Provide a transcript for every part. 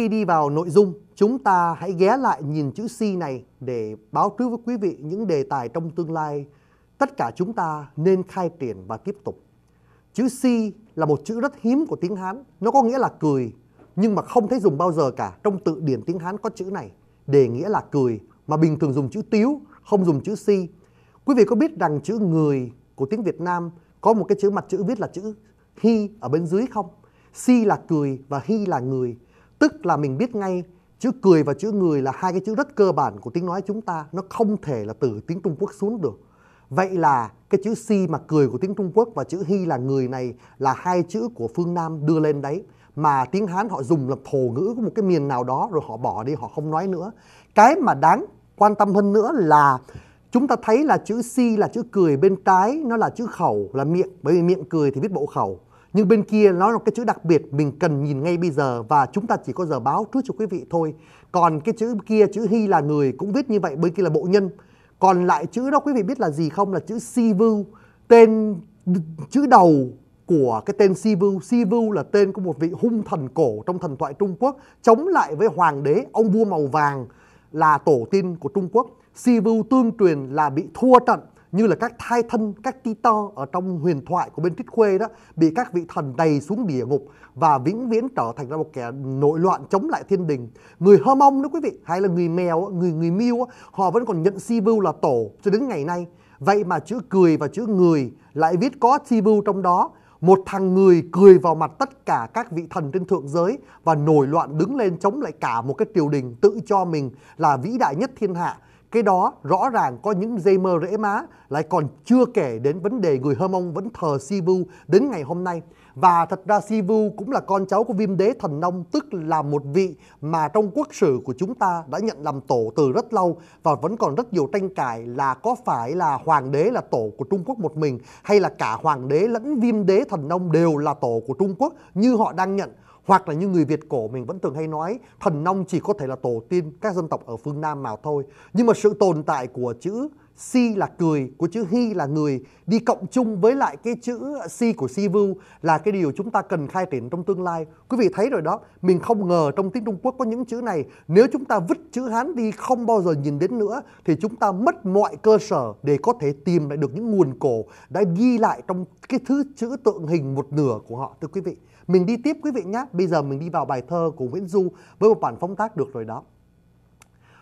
khi đi vào nội dung, chúng ta hãy ghé lại nhìn chữ C này để báo trước với quý vị những đề tài trong tương lai tất cả chúng ta nên khai triển và tiếp tục. Chữ C là một chữ rất hiếm của tiếng Hán, nó có nghĩa là cười, nhưng mà không thấy dùng bao giờ cả. Trong tự điển tiếng Hán có chữ này, đề nghĩa là cười, mà bình thường dùng chữ tiếu, không dùng chữ C. Quý vị có biết rằng chữ người của tiếng Việt Nam có một cái chữ mặt chữ viết là chữ hi ở bên dưới không? Si là cười và hi là người tức là mình biết ngay chữ cười và chữ người là hai cái chữ rất cơ bản của tiếng nói chúng ta nó không thể là từ tiếng trung quốc xuống được vậy là cái chữ si mà cười của tiếng trung quốc và chữ hy là người này là hai chữ của phương nam đưa lên đấy mà tiếng hán họ dùng là thổ ngữ của một cái miền nào đó rồi họ bỏ đi họ không nói nữa cái mà đáng quan tâm hơn nữa là chúng ta thấy là chữ si là chữ cười bên trái nó là chữ khẩu là miệng bởi vì miệng cười thì biết bộ khẩu nhưng bên kia nó là cái chữ đặc biệt mình cần nhìn ngay bây giờ và chúng ta chỉ có giờ báo trước cho quý vị thôi còn cái chữ kia chữ hy là người cũng viết như vậy bên kia là bộ nhân còn lại chữ đó quý vị biết là gì không là chữ si vưu tên chữ đầu của cái tên si vưu si vưu là tên của một vị hung thần cổ trong thần thoại trung quốc chống lại với hoàng đế ông vua màu vàng là tổ tiên của trung quốc si vưu tương truyền là bị thua trận như là các thai thân, các ti to ở trong huyền thoại của bên Trích Khuê đó bị các vị thần đầy xuống địa ngục và vĩnh viễn trở thành ra một kẻ nội loạn chống lại thiên đình. Người Hơ Mông đó quý vị, hay là người mèo, người người miêu, họ vẫn còn nhận Si Vưu là tổ cho đến ngày nay. Vậy mà chữ cười và chữ người lại viết có Si Vưu trong đó. Một thằng người cười vào mặt tất cả các vị thần trên thượng giới và nổi loạn đứng lên chống lại cả một cái triều đình tự cho mình là vĩ đại nhất thiên hạ cái đó rõ ràng có những dây mơ rễ má lại còn chưa kể đến vấn đề người hơ ông vẫn thờ Sivu đến ngày hôm nay và thật ra Sivu cũng là con cháu của viêm đế thần nông tức là một vị mà trong quốc sử của chúng ta đã nhận làm tổ từ rất lâu và vẫn còn rất nhiều tranh cãi là có phải là hoàng đế là tổ của Trung Quốc một mình hay là cả hoàng đế lẫn viêm đế thần nông đều là tổ của Trung Quốc như họ đang nhận hoặc là như người Việt cổ mình vẫn thường hay nói thần nông chỉ có thể là tổ tiên các dân tộc ở phương Nam mà thôi nhưng mà sự tồn tại của chữ Si là cười của chữ Hi là người đi cộng chung với lại cái chữ Si của Si Vu là cái điều chúng ta cần khai triển trong tương lai. Quý vị thấy rồi đó, mình không ngờ trong tiếng Trung Quốc có những chữ này. Nếu chúng ta vứt chữ Hán đi không bao giờ nhìn đến nữa thì chúng ta mất mọi cơ sở để có thể tìm lại được những nguồn cổ đã ghi lại trong cái thứ chữ tượng hình một nửa của họ thưa quý vị. Mình đi tiếp quý vị nhé. Bây giờ mình đi vào bài thơ của Nguyễn Du với một bản phong tác được rồi đó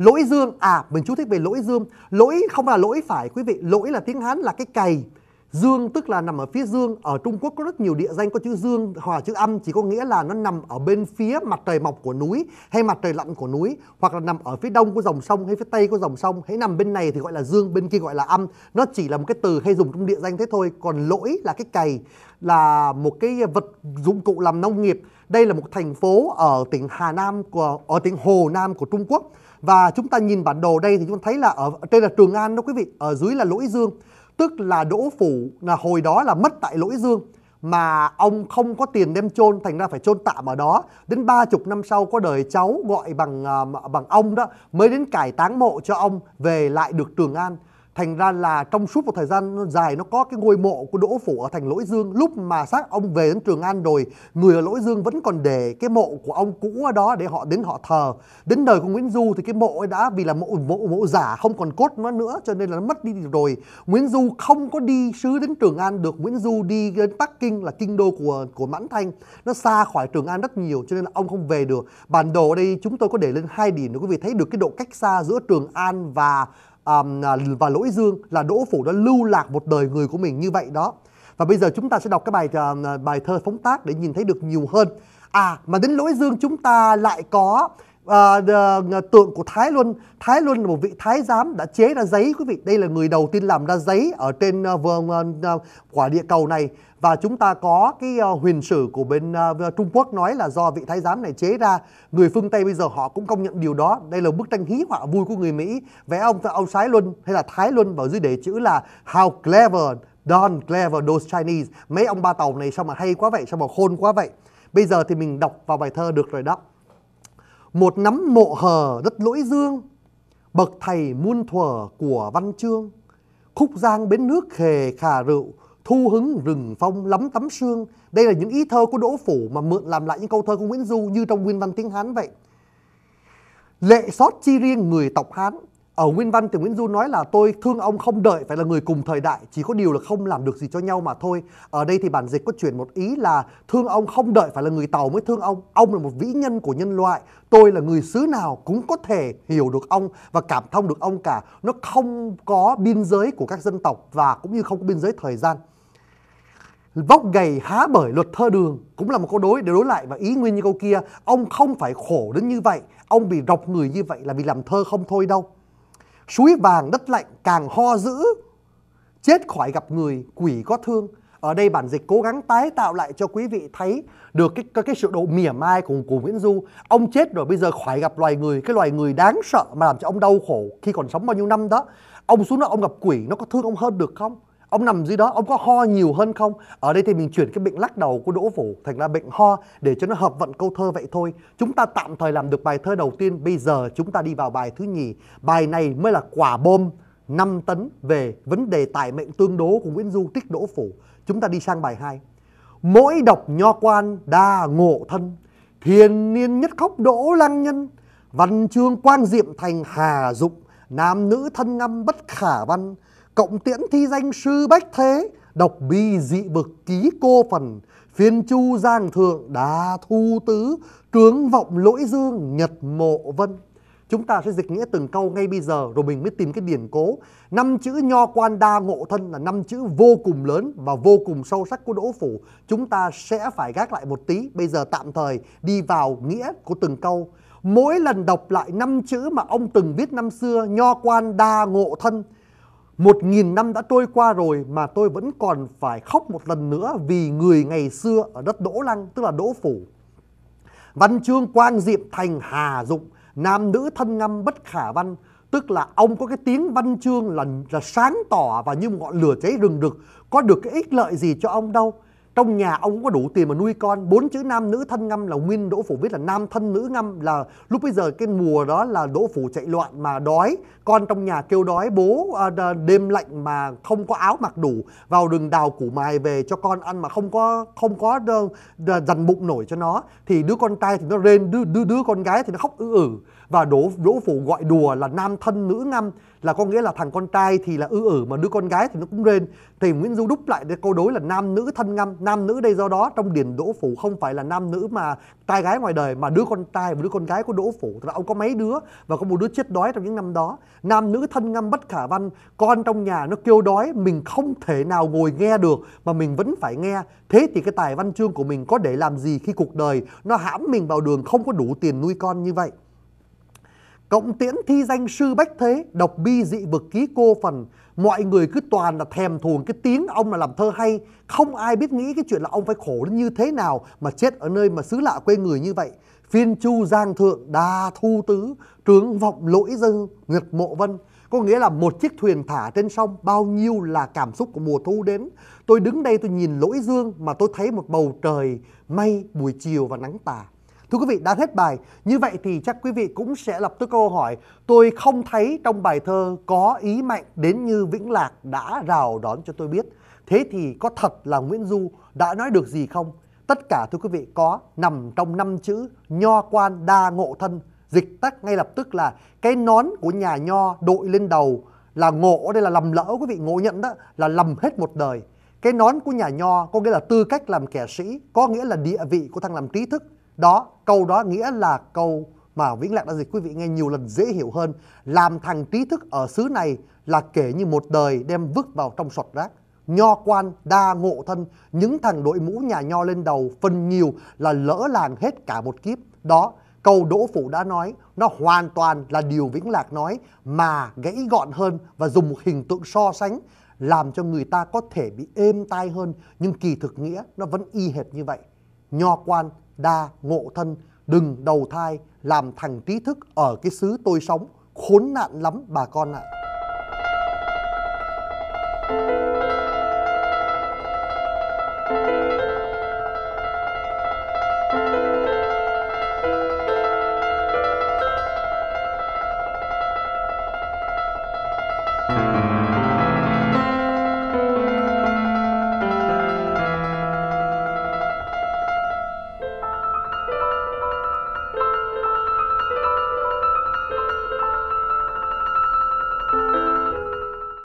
lỗi dương à mình chú thích về lỗi dương lỗi không là lỗi phải quý vị lỗi là tiếng hán là cái cày dương tức là nằm ở phía dương ở trung quốc có rất nhiều địa danh có chữ dương hoặc chữ âm chỉ có nghĩa là nó nằm ở bên phía mặt trời mọc của núi hay mặt trời lặn của núi hoặc là nằm ở phía đông của dòng sông hay phía tây của dòng sông hãy nằm bên này thì gọi là dương bên kia gọi là âm nó chỉ là một cái từ hay dùng trong địa danh thế thôi còn lỗi là cái cày là một cái vật dụng cụ làm nông nghiệp đây là một thành phố ở tỉnh hà nam của ở tỉnh hồ nam của trung quốc và chúng ta nhìn bản đồ đây thì chúng ta thấy là ở trên là Trường An đó quý vị ở dưới là Lỗi Dương tức là Đỗ Phủ là hồi đó là mất tại Lỗi Dương mà ông không có tiền đem chôn thành ra phải chôn tạm ở đó đến ba chục năm sau có đời cháu gọi bằng à, bằng ông đó mới đến cải táng mộ cho ông về lại được Trường An thành ra là trong suốt một thời gian dài nó có cái ngôi mộ của Đỗ Phủ ở thành Lỗi Dương lúc mà xác ông về đến Trường An rồi người ở Lỗi Dương vẫn còn để cái mộ của ông cũ ở đó để họ đến họ thờ đến đời của Nguyễn Du thì cái mộ ấy đã vì là mộ mộ mộ giả không còn cốt nó nữa cho nên là nó mất đi rồi Nguyễn Du không có đi sứ đến Trường An được Nguyễn Du đi đến Bắc Kinh là kinh đô của của Mãn Thanh nó xa khỏi Trường An rất nhiều cho nên là ông không về được bản đồ ở đây chúng tôi có để lên hai điểm để quý vị thấy được cái độ cách xa giữa Trường An và À, và lỗi dương là Đỗ Phủ đã lưu lạc một đời người của mình như vậy đó. Và bây giờ chúng ta sẽ đọc cái bài à, bài thơ phóng tác để nhìn thấy được nhiều hơn. À mà đến lỗi dương chúng ta lại có à, tượng của Thái Luân. Thái Luân là một vị thái giám đã chế ra giấy quý vị. Đây là người đầu tiên làm ra giấy ở trên uh, quả địa cầu này và chúng ta có cái uh, huyền sử của bên uh, Trung Quốc nói là do vị thái giám này chế ra. Người phương Tây bây giờ họ cũng công nhận điều đó. Đây là bức tranh hí họa vui của người Mỹ vẽ ông ông Thái Luân hay là Thái Luân vào dưới để chữ là how clever Don Clever Those Chinese. Mấy ông ba tàu này sao mà hay quá vậy, sao mà khôn quá vậy. Bây giờ thì mình đọc vào bài thơ được rồi đó một nắm mộ hờ đất lỗi dương bậc thầy muôn thuở của văn chương khúc giang bến nước khề khà rượu thu hứng rừng phong lắm tấm sương đây là những ý thơ của đỗ phủ mà mượn làm lại những câu thơ của nguyễn du như trong nguyên văn tiếng hán vậy lệ xót chi riêng người tộc hán ở nguyên văn thì nguyễn du nói là tôi thương ông không đợi phải là người cùng thời đại chỉ có điều là không làm được gì cho nhau mà thôi ở đây thì bản dịch có chuyển một ý là thương ông không đợi phải là người tàu mới thương ông ông là một vĩ nhân của nhân loại tôi là người xứ nào cũng có thể hiểu được ông và cảm thông được ông cả nó không có biên giới của các dân tộc và cũng như không có biên giới thời gian vóc gầy há bởi luật thơ đường cũng là một câu đối để đối lại và ý nguyên như câu kia ông không phải khổ đến như vậy ông bị rọc người như vậy là vì làm thơ không thôi đâu Suối vàng đất lạnh càng ho dữ Chết khỏi gặp người quỷ có thương Ở đây bản dịch cố gắng tái tạo lại cho quý vị thấy Được cái, cái, sự độ mỉa mai của, của Nguyễn Du Ông chết rồi bây giờ khỏi gặp loài người Cái loài người đáng sợ mà làm cho ông đau khổ Khi còn sống bao nhiêu năm đó Ông xuống đó ông gặp quỷ nó có thương ông hơn được không ông nằm dưới đó ông có ho nhiều hơn không ở đây thì mình chuyển cái bệnh lắc đầu của đỗ phủ thành là bệnh ho để cho nó hợp vận câu thơ vậy thôi chúng ta tạm thời làm được bài thơ đầu tiên bây giờ chúng ta đi vào bài thứ nhì bài này mới là quả bom 5 tấn về vấn đề tài mệnh tương đố của Nguyễn Du Tích Đỗ Phủ. Chúng ta đi sang bài 2. Mỗi độc nho quan đa ngộ thân, thiên niên nhất khóc đỗ lăng nhân, văn chương quang diệm thành hà dụng, nam nữ thân ngâm bất khả văn, cộng tiễn thi danh sư bách thế độc bi dị bực ký cô phần phiên chu giang thượng đa thu tứ trướng vọng lỗi dương nhật mộ vân chúng ta sẽ dịch nghĩa từng câu ngay bây giờ rồi mình mới tìm cái điển cố năm chữ nho quan đa ngộ thân là năm chữ vô cùng lớn và vô cùng sâu sắc của đỗ phủ chúng ta sẽ phải gác lại một tí bây giờ tạm thời đi vào nghĩa của từng câu mỗi lần đọc lại năm chữ mà ông từng viết năm xưa nho quan đa ngộ thân một nghìn năm đã trôi qua rồi mà tôi vẫn còn phải khóc một lần nữa vì người ngày xưa ở đất Đỗ Lăng, tức là Đỗ Phủ. Văn chương quang diệm thành hà dụng, nam nữ thân ngâm bất khả văn, tức là ông có cái tiếng văn chương là, là sáng tỏ và như một ngọn lửa cháy rừng rực, có được cái ích lợi gì cho ông đâu trong nhà ông cũng có đủ tiền mà nuôi con bốn chữ nam nữ thân ngâm là nguyên đỗ phủ viết là nam thân nữ ngâm là lúc bây giờ cái mùa đó là đỗ phủ chạy loạn mà đói con trong nhà kêu đói bố à, đêm lạnh mà không có áo mặc đủ vào rừng đào củ mài về cho con ăn mà không có không có dằn bụng nổi cho nó thì đứa con trai thì nó rên đứa đứa, đứa con gái thì nó khóc ư ử và đỗ đỗ phủ gọi đùa là nam thân nữ ngâm là có nghĩa là thằng con trai thì là ư ử mà đứa con gái thì nó cũng rên thì Nguyễn Du đúc lại cái câu đối là nam nữ thân ngâm nam nữ đây do đó trong điển đỗ phủ không phải là nam nữ mà trai gái ngoài đời mà đứa con trai và đứa con gái của đỗ phủ là ông có mấy đứa và có một đứa chết đói trong những năm đó nam nữ thân ngâm bất khả văn con trong nhà nó kêu đói mình không thể nào ngồi nghe được mà mình vẫn phải nghe thế thì cái tài văn chương của mình có để làm gì khi cuộc đời nó hãm mình vào đường không có đủ tiền nuôi con như vậy cộng tiễn thi danh sư bách thế độc bi dị vực ký cô phần mọi người cứ toàn là thèm thuồng cái tiếng ông là làm thơ hay không ai biết nghĩ cái chuyện là ông phải khổ đến như thế nào mà chết ở nơi mà xứ lạ quê người như vậy phiên chu giang thượng đa thu tứ trướng vọng lỗi dư nguyệt mộ vân có nghĩa là một chiếc thuyền thả trên sông bao nhiêu là cảm xúc của mùa thu đến tôi đứng đây tôi nhìn lỗi dương mà tôi thấy một bầu trời mây buổi chiều và nắng tà Thưa quý vị, đã hết bài. Như vậy thì chắc quý vị cũng sẽ lập tức câu hỏi Tôi không thấy trong bài thơ có ý mạnh đến như Vĩnh Lạc đã rào đón cho tôi biết. Thế thì có thật là Nguyễn Du đã nói được gì không? Tất cả thưa quý vị có nằm trong năm chữ Nho quan đa ngộ thân. Dịch tắt ngay lập tức là cái nón của nhà Nho đội lên đầu là ngộ đây là lầm lỡ quý vị ngộ nhận đó là lầm hết một đời cái nón của nhà nho có nghĩa là tư cách làm kẻ sĩ có nghĩa là địa vị của thằng làm trí thức đó, câu đó nghĩa là câu mà Vĩnh Lạc đã dịch quý vị nghe nhiều lần dễ hiểu hơn. Làm thằng trí thức ở xứ này là kể như một đời đem vứt vào trong sọt rác. Nho quan, đa ngộ thân, những thằng đội mũ nhà nho lên đầu phần nhiều là lỡ làng hết cả một kiếp. Đó, câu Đỗ Phủ đã nói, nó hoàn toàn là điều Vĩnh Lạc nói mà gãy gọn hơn và dùng một hình tượng so sánh làm cho người ta có thể bị êm tai hơn nhưng kỳ thực nghĩa nó vẫn y hệt như vậy nho quan đa ngộ thân đừng đầu thai làm thằng trí thức ở cái xứ tôi sống khốn nạn lắm bà con ạ à.